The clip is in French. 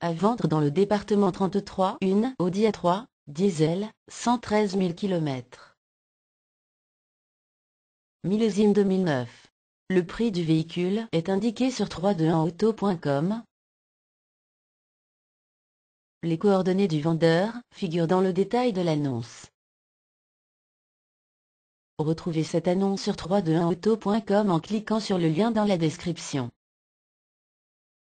À vendre dans le département 33 une Audi A3, diesel, 113 000 km. Millésime 2009. Le prix du véhicule est indiqué sur 321auto.com. Les coordonnées du vendeur figurent dans le détail de l'annonce. Retrouvez cette annonce sur 321auto.com en cliquant sur le lien dans la description.